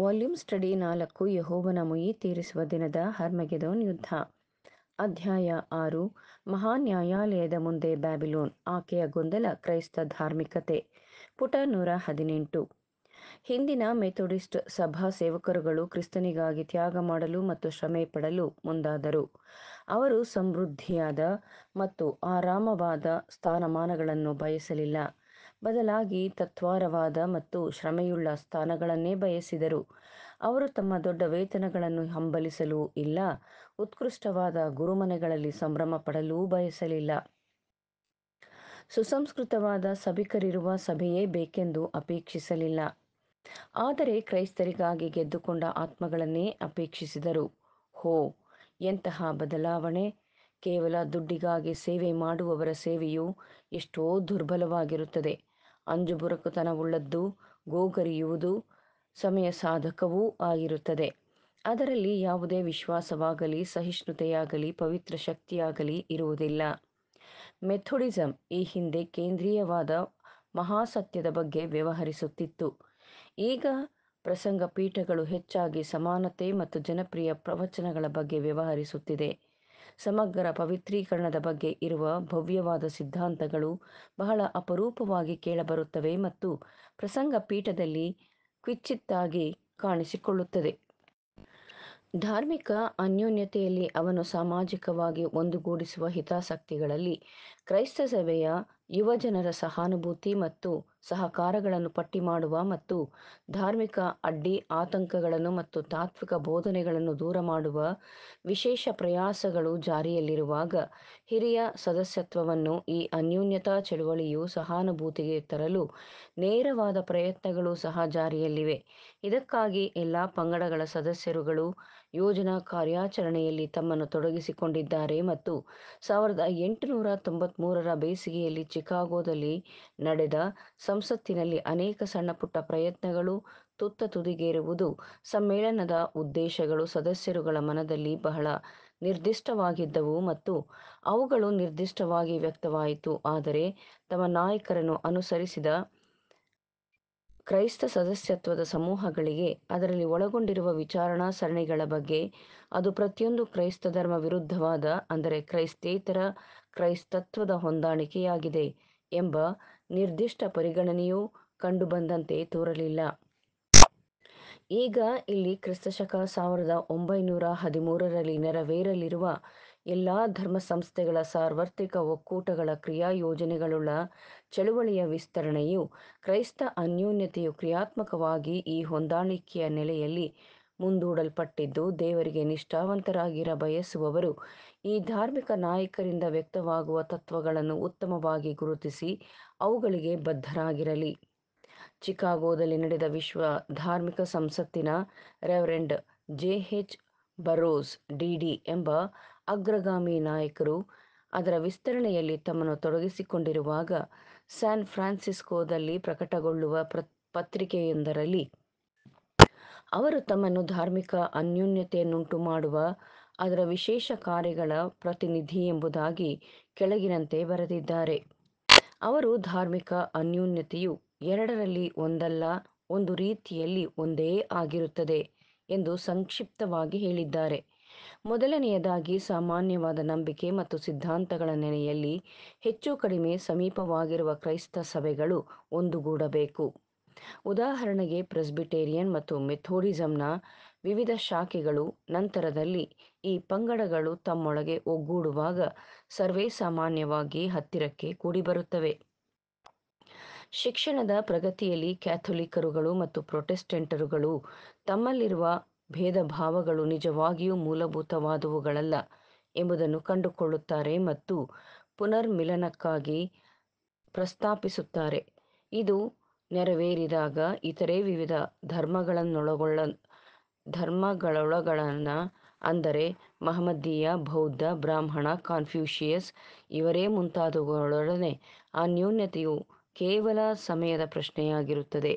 volume study ನಾಲ್ಕು ಯಹೋವನ ಮುಯಿ ತೀರಿಸುವ ದಿನದ ಹರ್ಮಗೆದೋನ್ ಯುದ್ಧ ಅಧ್ಯಾಯ ಆರು ಮಹಾ ನ್ಯಾಯಾಲಯದ ಮುಂದೆ ಬ್ಯಾಬಿಲೋನ್ ಆಕೆಯ ಗೊಂದಲ ಕ್ರೈಸ್ತ ಧಾರ್ಮಿಕತೆ ಪುಟ ನೂರ ಹದಿನೆಂಟು ಹಿಂದಿನ ಮೆಥೋಡಿಸ್ಟ್ ಸಭಾ ಸೇವಕರುಗಳು ಕ್ರಿಸ್ತನಿಗಾಗಿ ತ್ಯಾಗ ಮಾಡಲು ಮತ್ತು ಶ್ರಮೆ ಪಡಲು ಮುಂದಾದರು ಅವರು ಸಮೃದ್ಧಿಯಾದ ಮತ್ತು ಆರಾಮವಾದ ಸ್ಥಾನಮಾನಗಳನ್ನು ಬಯಸಲಿಲ್ಲ ಬದಲಾಗಿ ತತ್ವಾರವಾದ ಮತ್ತು ಶ್ರಮೆಯುಳ್ಳ ಸ್ಥಾನಗಳನ್ನೇ ಬಯಸಿದರು ಅವರು ತಮ್ಮ ದೊಡ್ಡ ವೇತನಗಳನ್ನು ಹಂಬಲಿಸಲು ಇಲ್ಲ ಉತ್ಕೃಷ್ಟವಾದ ಗುರುಮನೆಗಳಲ್ಲಿ ಸಂಭ್ರಮ ಪಡಲೂ ಬಯಸಲಿಲ್ಲ ಸುಸಂಸ್ಕೃತವಾದ ಸಭಿಕರಿರುವ ಸಭೆಯೇ ಬೇಕೆಂದು ಅಪೇಕ್ಷಿಸಲಿಲ್ಲ ಆದರೆ ಕ್ರೈಸ್ತರಿಗಾಗಿ ಗೆದ್ದುಕೊಂಡ ಆತ್ಮಗಳನ್ನೇ ಅಪೇಕ್ಷಿಸಿದರು ಹೋ ಎಂತಹ ಬದಲಾವಣೆ ಕೇವಲ ದುಡ್ಡಿಗಾಗಿ ಸೇವೆ ಮಾಡುವವರ ಸೇವೆಯು ಎಷ್ಟೋ ದುರ್ಬಲವಾಗಿರುತ್ತದೆ ಅಂಜು ಬುರಕುತನವುಳ್ಳದ್ದು ಗೋಗರಿಯುವುದು ಸಮಯ ಸಾಧಕವೂ ಆಗಿರುತ್ತದೆ ಅದರಲ್ಲಿ ಯಾವುದೇ ವಿಶ್ವಾಸವಾಗಲಿ ಸಹಿಷ್ಣುತೆಯಾಗಲಿ ಪವಿತ್ರ ಶಕ್ತಿಯಾಗಲಿ ಇರುವುದಿಲ್ಲ ಮೆಥೊಡಿಸಂ ಈ ಹಿಂದೆ ಕೇಂದ್ರೀಯವಾದ ಮಹಾಸತ್ಯದ ಬಗ್ಗೆ ವ್ಯವಹರಿಸುತ್ತಿತ್ತು ಈಗ ಪ್ರಸಂಗ ಪೀಠಗಳು ಹೆಚ್ಚಾಗಿ ಸಮಾನತೆ ಮತ್ತು ಜನಪ್ರಿಯ ಪ್ರವಚನಗಳ ಬಗ್ಗೆ ವ್ಯವಹರಿಸುತ್ತಿದೆ ಸಮಗ್ರ ಪವಿತ್ರೀಕರಣದ ಬಗ್ಗೆ ಇರುವ ಭವ್ಯವಾದ ಸಿದ್ಧಾಂತಗಳು ಬಹಳ ಅಪರೂಪವಾಗಿ ಕೇಳಬರುತ್ತವೆ ಮತ್ತು ಪ್ರಸಂಗ ಪೀಠದಲ್ಲಿ ಕ್ವಿಚ್ಚಿತ್ತಾಗಿ ಕಾಣಿಸಿಕೊಳ್ಳುತ್ತದೆ ಧಾರ್ಮಿಕ ಅನ್ಯೋನ್ಯತೆಯಲ್ಲಿ ಅವನು ಸಾಮಾಜಿಕವಾಗಿ ಒಂದುಗೂಡಿಸುವ ಹಿತಾಸಕ್ತಿಗಳಲ್ಲಿ ಕ್ರೈಸ್ತ ಸಭೆಯ ಯುವಜನರ ಸಹಾನುಭೂತಿ ಮತ್ತು ಸಹಕಾರಗಳನ್ನು ಪಟ್ಟಿ ಮಾಡುವ ಮತ್ತು ಧಾರ್ಮಿಕ ಅಡ್ಡಿ ಆತಂಕಗಳನ್ನು ಮತ್ತು ತಾತ್ವಿಕ ಬೋಧನೆಗಳನ್ನು ದೂರ ಮಾಡುವ ವಿಶೇಷ ಪ್ರಯಾಸಗಳು ಜಾರಿಯಲ್ಲಿರುವಾಗ ಹಿರಿಯ ಸದಸ್ಯತ್ವವನ್ನು ಈ ಅನ್ಯೂನ್ಯತಾ ಚಳುವಳಿಯು ಸಹಾನುಭೂತಿಗೆ ತರಲು ನೇರವಾದ ಪ್ರಯತ್ನಗಳು ಸಹ ಜಾರಿಯಲ್ಲಿವೆ ಇದಕ್ಕಾಗಿ ಎಲ್ಲಾ ಪಂಗಡಗಳ ಸದಸ್ಯರುಗಳು ಯೋಜನಾ ಕಾರ್ಯಾಚರಣೆಯಲ್ಲಿ ತಮ್ಮನ್ನು ತೊಡಗಿಸಿಕೊಂಡಿದ್ದಾರೆ ಮತ್ತು ಸಾವಿರದ ಎಂಟುನೂರ ತೊಂಬತ್ಮೂರರ ಬೇಸಿಗೆಯಲ್ಲಿ ಚಿಕಾಗೋದಲ್ಲಿ ನಡೆದ ಸಂಸತ್ತಿನಲ್ಲಿ ಅನೇಕ ಸಣ್ಣಪುಟ್ಟ ಪ್ರಯತ್ನಗಳು ತುತ್ತ ತುದಿಗೇರುವುದು ಸಮ್ಮೇಳನದ ಉದ್ದೇಶಗಳು ಸದಸ್ಯರುಗಳ ಮನದಲ್ಲಿ ಬಹಳ ನಿರ್ದಿಷ್ಟವಾಗಿದ್ದವು ಮತ್ತು ಅವುಗಳು ನಿರ್ದಿಷ್ಟವಾಗಿ ವ್ಯಕ್ತವಾಯಿತು ಆದರೆ ತಮ್ಮ ನಾಯಕರನ್ನು ಅನುಸರಿಸಿದ ಕ್ರೈಸ್ತ ಸದಸ್ಯತ್ವದ ಸಮೂಹಗಳಿಗೆ ಅದರಲ್ಲಿ ಒಳಗೊಂಡಿರುವ ವಿಚಾರಣಾ ಸರಣಿಗಳ ಬಗ್ಗೆ ಅದು ಪ್ರತಿಯೊಂದು ಕ್ರೈಸ್ತ ಧರ್ಮ ವಿರುದ್ಧವಾದ ಅಂದರೆ ಕ್ರೈಸ್ತೇತರ ಕ್ರೈಸ್ತತ್ವದ ಹೊಂದಾಣಿಕೆಯಾಗಿದೆ ಎಂಬ ನಿರ್ದಿಷ್ಟ ಪರಿಗಣನೆಯೂ ಕಂಡುಬಂದಂತೆ ತೋರಲಿಲ್ಲ ಈಗ ಇಲ್ಲಿ ಕ್ರಿಸ್ತಶಕ ಸಾವಿರದ ಒಂಬೈನೂರ ಹದಿಮೂರರಲ್ಲಿ ನೆರವೇರಲಿರುವ ಎಲ್ಲ ಧರ್ಮ ಸಂಸ್ಥೆಗಳ ಸಾರ್ವತ್ರಿಕ ಒಕ್ಕೂಟಗಳ ಕ್ರಿಯಾ ಯೋಜನೆಗಳುಳ್ಳ ಚಳುವಳಿಯ ವಿಸ್ತರಣೆಯು ಕ್ರೈಸ್ತ ಅನ್ಯೋನ್ಯತೆಯು ಕ್ರಿಯಾತ್ಮಕವಾಗಿ ಈ ಹೊಂದಾಣಿಕೆಯ ನೆಲೆಯಲ್ಲಿ ಮುಂದೂಡಲ್ಪಟ್ಟಿದ್ದು ದೇವರಿಗೆ ನಿಷ್ಠಾವಂತರಾಗಿರ ಬಯಸುವವರು ಈ ಧಾರ್ಮಿಕ ನಾಯಕರಿಂದ ವ್ಯಕ್ತವಾಗುವ ತತ್ವಗಳನ್ನು ಉತ್ತಮವಾಗಿ ಗುರುತಿಸಿ ಅವುಗಳಿಗೆ ಬದ್ಧರಾಗಿರಲಿ ಚಿಕಾಗೋದಲ್ಲಿ ನಡೆದ ವಿಶ್ವ ಧಾರ್ಮಿಕ ಸಂಸತ್ತಿನ Reverend J H Barrows D ಎಂಬ ಅಗ್ರಗಾಮಿ ನಾಯಕರು ಅದರ ವಿಸ್ತರಣೆಯಲ್ಲಿ ತಮ್ಮನ್ನು ತೊಡಗಿಸಿಕೊಂಡಿರುವಾಗ ಸ್ಯಾನ್ ಫ್ರಾನ್ಸಿಸ್ಕೋದಲ್ಲಿ ಪ್ರಕಟಗೊಳ್ಳುವ ಪತ್ರಿಕೆಯೊಂದರಲ್ಲಿ ಅವರು ತಮ್ಮನ್ನು ಧಾರ್ಮಿಕ ಅನ್ಯೂನ್ಯತೆಯನ್ನುಂಟು ಮಾಡುವ ಅದರ ವಿಶೇಷ ಕಾರ್ಯಗಳ ಪ್ರತಿನಿಧಿ ಎಂಬುದಾಗಿ ಕೆಳಗಿನಂತೆ ಬರೆದಿದ್ದಾರೆ ಅವರು ಧಾರ್ಮಿಕ ಅನ್ಯೂನ್ಯತೆಯು ಎರಡರಲ್ಲಿ ಒಂದಲ್ಲ ಒಂದು ರೀತಿಯಲ್ಲಿ ಒಂದೇ ಆಗಿರುತ್ತದೆ ಎಂದು ಸಂಕ್ಷಿಪ್ತವಾಗಿ ಹೇಳಿದ್ದಾರೆ ಮೊದಲನೆಯದಾಗಿ ಸಾಮಾನ್ಯವಾದ ನಂಬಿಕೆ ಮತ್ತು ಸಿದ್ಧಾಂತಗಳ ನೆಲೆಯಲ್ಲಿ ಹೆಚ್ಚು ಕಡಿಮೆ ಸಮೀಪವಾಗಿರುವ ಕ್ರೈಸ್ತ ಸಭೆಗಳು ಒಂದುಗೂಡಬೇಕು ಉದಾಹರಣೆಗೆ ಪ್ರೆಸ್ಬಿಟೇರಿಯನ್ ಮತ್ತು ಮೆಥೋಡಿಸಂನ ವಿವಿಧ ಶಾಖೆಗಳು ನಂತರದಲ್ಲಿ ಈ ಪಂಗಡಗಳು ತಮ್ಮೊಳಗೆ ಒಗ್ಗೂಡುವಾಗ ಸರ್ವೇ ಸಾಮಾನ್ಯವಾಗಿ ಹತ್ತಿರಕ್ಕೆ ಕೂಡಿಬರುತ್ತವೆ ಶಿಕ್ಷಣದ ಪ್ರಗತಿಯಲ್ಲಿ ಕ್ಯಾಥೊಲಿಕರುಗಳು ಮತ್ತು ಪ್ರೊಟೆಸ್ಟೆಂಟರುಗಳು ತಮ್ಮಲ್ಲಿರುವ ಭೇದ ಭಾವಗಳು ನಿಜವಾಗಿಯೂ ಮೂಲಭೂತವಾದವುಗಳಲ್ಲ ಎಂಬುದನ್ನು ಕಂಡುಕೊಳ್ಳುತ್ತಾರೆ ಮತ್ತು ಪುನರ್ಮಿಲನಕ್ಕಾಗಿ ಪ್ರಸ್ತಾಪಿಸುತ್ತಾರೆ ಇದು ನೆರವೇರಿದಾಗ ಇತರೆ ವಿವಿಧ ಧರ್ಮಗಳನ್ನೊಳಗೊಳ್ಳ ಧರ್ಮಗಳೊಳಗಳನ್ನ ಅಂದರೆ ಮಹಮ್ಮದೀಯ ಬೌದ್ಧ ಬ್ರಾಹ್ಮಣ ಕಾನ್ಫ್ಯೂಷಿಯಸ್ ಇವರೇ ಮುಂತಾದವುಗಳೊಡನೆ ಆ ನ್ಯೂನ್ಯತೆಯು ಕೇವಲ ಸಮಯದ ಪ್ರಶ್ನೆಯಾಗಿರುತ್ತದೆ